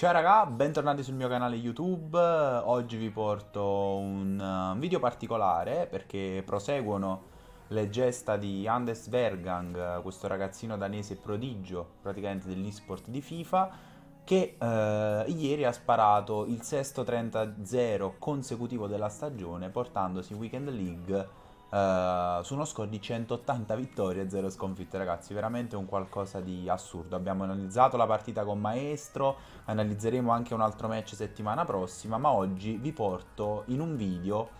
Ciao raga, bentornati sul mio canale YouTube, oggi vi porto un eh, video particolare perché proseguono le gesta di Anders Vergang, questo ragazzino danese prodigio praticamente dell'esport di FIFA che eh, ieri ha sparato il sesto 30-0 consecutivo della stagione portandosi in Weekend League eh, su uno score di 180 vittorie e 0 sconfitte, ragazzi, veramente un qualcosa di assurdo. Abbiamo analizzato la partita con Maestro, analizzeremo anche un altro match settimana prossima, ma oggi vi porto in un video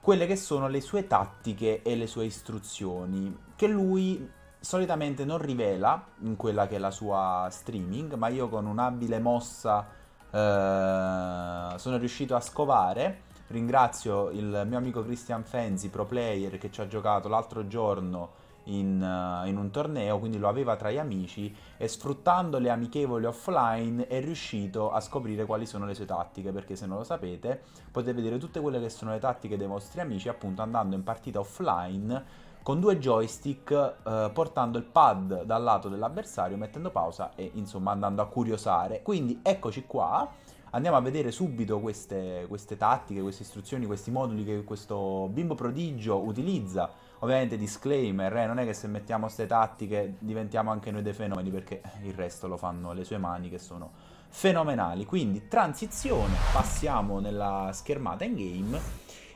quelle che sono le sue tattiche e le sue istruzioni, che lui solitamente non rivela in quella che è la sua streaming, ma io con un'abile mossa uh, sono riuscito a scovare Ringrazio il mio amico Christian Fenzi, pro player, che ci ha giocato l'altro giorno in, uh, in, un torneo, quindi lo aveva tra gli amici e sfruttando le amichevoli offline è riuscito a scoprire quali sono le sue tattiche, perché se non lo sapete potete vedere tutte quelle che sono le tattiche dei vostri amici appunto andando in partita offline con due joystick eh, portando il pad dal lato dell'avversario, mettendo pausa e insomma andando a curiosare. Quindi eccoci qua andiamo a vedere subito queste, queste tattiche, queste istruzioni, questi moduli che questo bimbo prodigio utilizza. Ovviamente disclaimer, eh, non è che se mettiamo queste tattiche diventiamo anche noi dei fenomeni perché il resto lo fanno le sue mani che sono fenomenali. Quindi transizione, passiamo nella schermata in game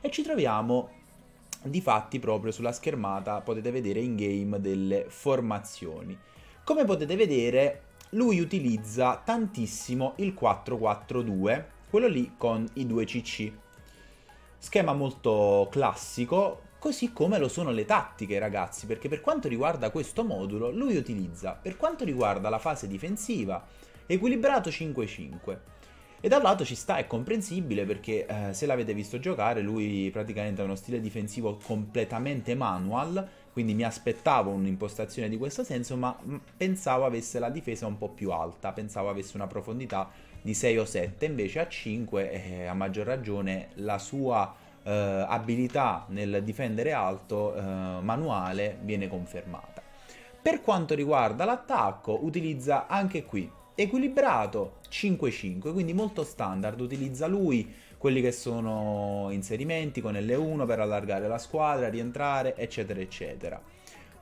e ci troviamo di fatti proprio sulla schermata potete vedere in game delle formazioni. Come potete vedere lui utilizza tantissimo il 4-4-2, quello lì con i due CC. Schema molto classico, così come lo sono le tattiche ragazzi, perché per quanto riguarda questo modulo lui utilizza, per quanto riguarda la fase difensiva, equilibrato 5-5. E da un lato ci sta, è comprensibile perché eh, se l'avete visto giocare lui praticamente ha uno stile difensivo completamente manual quindi mi aspettavo un'impostazione di questo senso, ma mm, pensavo avesse la difesa un po' più alta, pensavo avesse una profondità di 6 o 7, invece a 5, eh, a maggior ragione, la sua eh, abilità nel difendere alto eh, manuale viene confermata. Per quanto riguarda l'attacco, utilizza anche qui equilibrato 5-5, quindi molto standard, utilizza lui quelli che sono inserimenti con L1 per allargare la squadra, rientrare, eccetera, eccetera.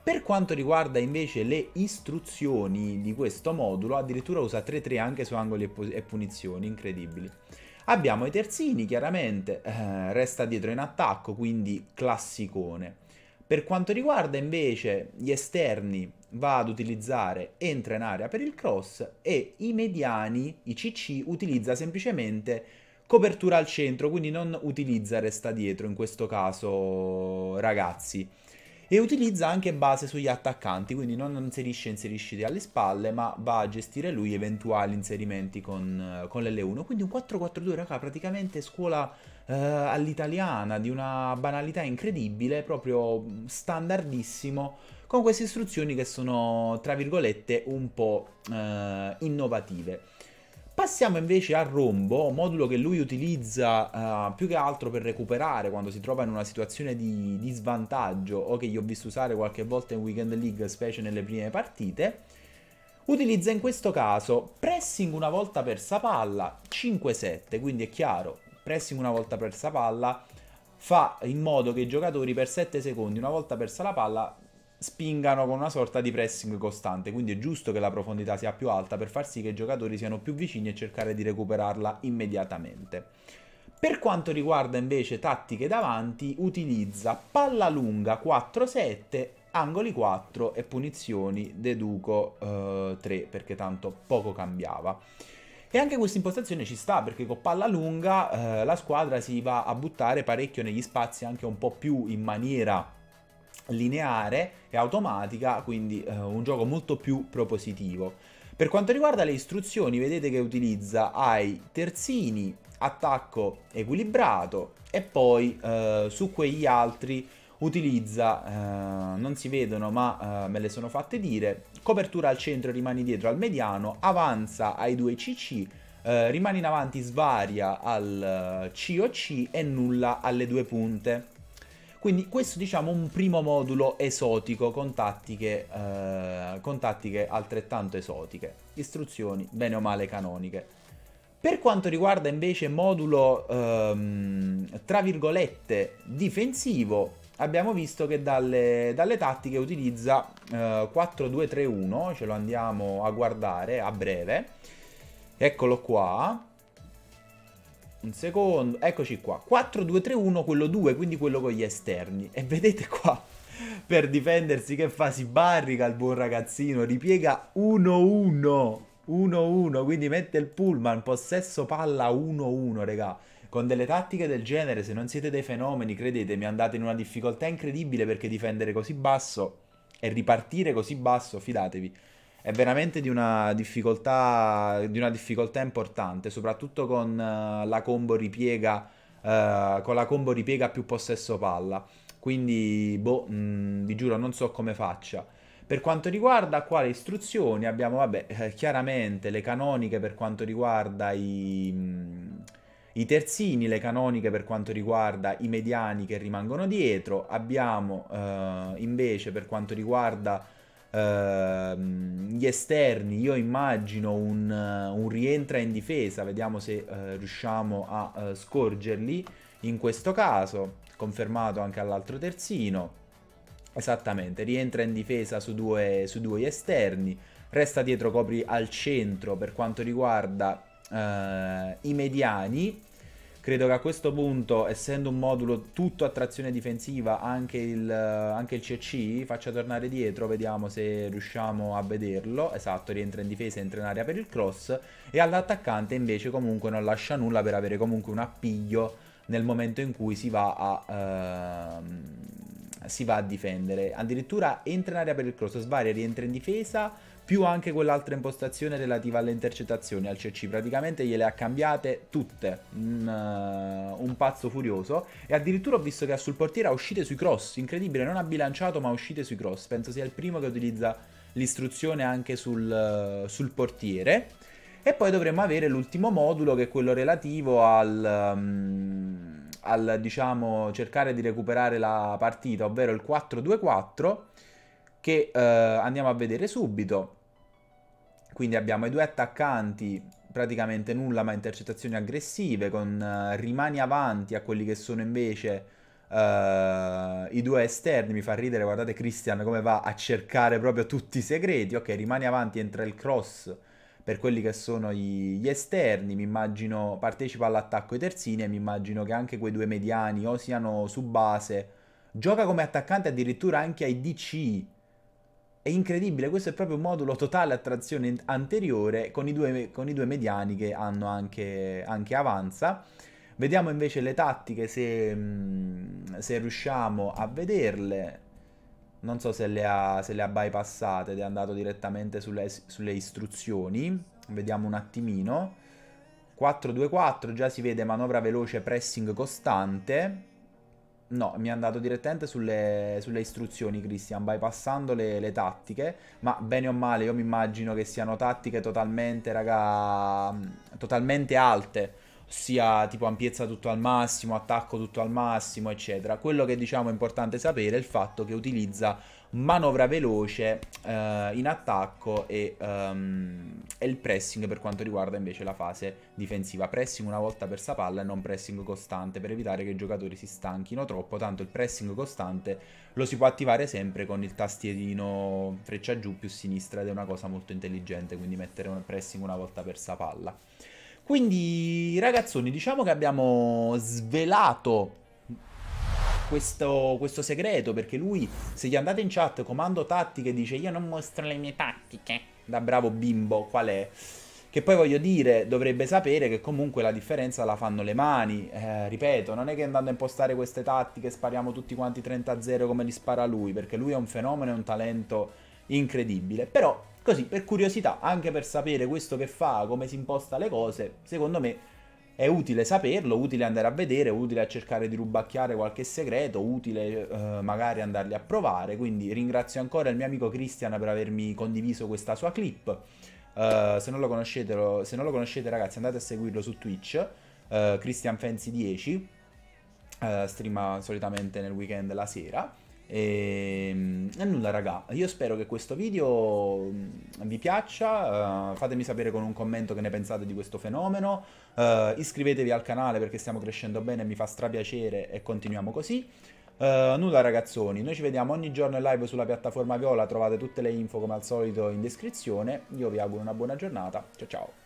Per quanto riguarda invece le istruzioni di questo modulo, addirittura usa 3-3 anche su angoli e punizioni, incredibili. Abbiamo i terzini, chiaramente, eh, resta dietro in attacco, quindi classicone. Per quanto riguarda invece gli esterni, va ad utilizzare entra in area per il cross e i mediani, i CC, utilizza semplicemente copertura al centro, quindi non utilizza resta dietro in questo caso ragazzi. E utilizza anche base sugli attaccanti, quindi non inserisce inserisciti alle spalle, ma va a gestire lui eventuali inserimenti con, con l'L1. Quindi un 4-4-2, raga, praticamente scuola eh, all'italiana, di una banalità incredibile, proprio standardissimo, con queste istruzioni che sono, tra virgolette, un po' eh, innovative. Passiamo invece al rombo, modulo che lui utilizza uh, più che altro per recuperare quando si trova in una situazione di, di svantaggio o che gli ho visto usare qualche volta in Weekend League, specie nelle prime partite. Utilizza in questo caso pressing una volta persa palla, 5-7, quindi è chiaro, pressing una volta persa palla fa in modo che i giocatori per 7 secondi, una volta persa la palla, spingano con una sorta di pressing costante, quindi è giusto che la profondità sia più alta per far sì che i giocatori siano più vicini e cercare di recuperarla immediatamente. Per quanto riguarda invece tattiche davanti, utilizza palla lunga 4-7, angoli 4 e punizioni deduco eh, 3 perché tanto poco cambiava. E anche questa impostazione ci sta perché con palla lunga eh, la squadra si va a buttare parecchio negli spazi anche un po' più in maniera lineare e automatica, quindi eh, un gioco molto più propositivo. Per quanto riguarda le istruzioni, vedete che utilizza ai terzini, attacco equilibrato e poi eh, su quegli altri utilizza, eh, non si vedono ma eh, me le sono fatte dire, copertura al centro rimani dietro al mediano, avanza ai 2 CC, eh, rimani in avanti svaria al COC eh, e nulla alle due punte. Quindi questo diciamo un primo modulo esotico con tattiche, eh, con tattiche altrettanto esotiche, istruzioni bene o male canoniche. Per quanto riguarda invece modulo, ehm, tra virgolette, difensivo, abbiamo visto che dalle, dalle tattiche utilizza eh, 4-2-3-1, ce lo andiamo a guardare a breve. Eccolo qua un secondo, eccoci qua, 4, 2, 3, 1, quello 2, quindi quello con gli esterni. E vedete qua, per difendersi che fa? Si barrica il buon ragazzino, ripiega 1-1, 1-1, quindi mette il pullman, possesso palla 1-1, regà. Con delle tattiche del genere, se non siete dei fenomeni, credetemi, andate in una difficoltà incredibile perché difendere così basso e ripartire così basso, fidatevi è veramente di una difficoltà, di una difficoltà importante, soprattutto con uh, la combo ripiega, uh, con la combo ripiega più possesso palla. Quindi, boh, mh, mm, vi giuro, non so come faccia. Per quanto riguarda quali istruzioni abbiamo, vabbè, eh, chiaramente le canoniche per quanto riguarda i, mh, mm, i, terzini, le canoniche per quanto riguarda i mediani che rimangono dietro, abbiamo eh, invece per quanto riguarda Ehm, gli esterni, io immagino un, eh, un, rientra in difesa, vediamo se uh, riusciamo a uh, scorgerli in questo caso, confermato anche all'altro terzino, esattamente, rientra in difesa su due, su due esterni, resta dietro, copri al centro per quanto riguarda i mediani, Credo che a questo punto, essendo un modulo tutto a trazione difensiva, anche il, anche il CC faccia tornare dietro, vediamo se riusciamo a vederlo. Esatto, rientra in difesa, entra in aria per il cross e all'attaccante invece comunque non lascia nulla per avere comunque un appiglio nel momento in cui si va a... Uh, si va a difendere addirittura entra in area per il cross, sbaglia, rientra in difesa più anche quell'altra impostazione relativa alle intercettazioni al CC, praticamente gliele ha cambiate tutte, un, uh, un pazzo furioso, e addirittura ho visto che ha sul portiere ha uscite sui cross, incredibile, non ha bilanciato ma ha uscite sui cross, penso sia il primo che utilizza l'istruzione anche sul, uh, sul portiere, e poi dovremmo avere l'ultimo modulo che è quello relativo al... Um, al diciamo cercare di recuperare la partita, ovvero il 4-2-4 che eh, andiamo a vedere subito. Quindi abbiamo i due attaccanti, praticamente nulla ma intercettazioni aggressive, con eh, rimani avanti a quelli che sono invece eh, i due esterni. Mi fa ridere, guardate Christian come va a cercare proprio tutti i segreti. Ok, rimani avanti, entra il cross per quelli che sono gli, esterni, mi immagino partecipa all'attacco i terzini e mi immagino che anche quei due mediani o siano su base. Gioca come attaccante addirittura anche ai DC, è incredibile, questo è proprio un modulo totale a trazione anteriore con i due, con i due mediani che hanno anche, anche avanza. Vediamo invece le tattiche se, mm, se, riusciamo a vederle. Non so se le ha, se le ha bypassate ed è andato direttamente sulle, sulle istruzioni. Vediamo un attimino. 4-2-4, già si vede manovra veloce, pressing costante. No, mi è andato direttamente sulle, sulle istruzioni, Christian, bypassando le, le, tattiche, ma bene o male io mi immagino che siano tattiche totalmente, raga, totalmente alte, ossia tipo ampiezza tutto al massimo, attacco tutto al massimo, eccetera. Quello che diciamo è importante sapere è il fatto che utilizza manovra veloce eh, in attacco e, um, e, il pressing per quanto riguarda invece la fase difensiva. Pressing una volta per palla e non pressing costante per evitare che i giocatori si stanchino troppo, tanto il pressing costante lo si può attivare sempre con il tastierino freccia giù più sinistra ed è una cosa molto intelligente, quindi mettere un pressing una volta per palla. Quindi ragazzoni, diciamo che abbiamo svelato questo, questo, segreto perché lui, se gli andate in chat, comando tattiche, dice io non mostro le mie tattiche. Da bravo bimbo, qual è? Che poi voglio dire, dovrebbe sapere che comunque la differenza la fanno le mani. Eh, ripeto, non è che andando a impostare queste tattiche spariamo tutti quanti 30-0 come li spara lui, perché lui è un fenomeno, è un talento incredibile. Però Così, per curiosità, anche per sapere questo che fa, come si imposta le cose, secondo me è utile saperlo, utile andare a vedere, utile a cercare di rubacchiare qualche segreto, utile eh, magari andarli a provare. Quindi ringrazio ancora il mio amico Cristian per avermi condiviso questa sua clip. Uh, se, non lo conoscete, lo, se non lo conoscete, ragazzi, andate a seguirlo su Twitch, uh, Christian 10. Uh, eh, streama solitamente nel weekend la sera. E, ehm, e, nulla raga, io spero che questo video mm, vi piaccia, uh, fatemi sapere con un commento che ne pensate di questo fenomeno, uh, iscrivetevi al canale perché stiamo crescendo bene, mi fa strapiacere e continuiamo così. Uh, nulla ragazzoni, noi ci vediamo ogni giorno in live sulla piattaforma Viola, trovate tutte le info come al solito in descrizione, io vi auguro una buona giornata, ciao ciao!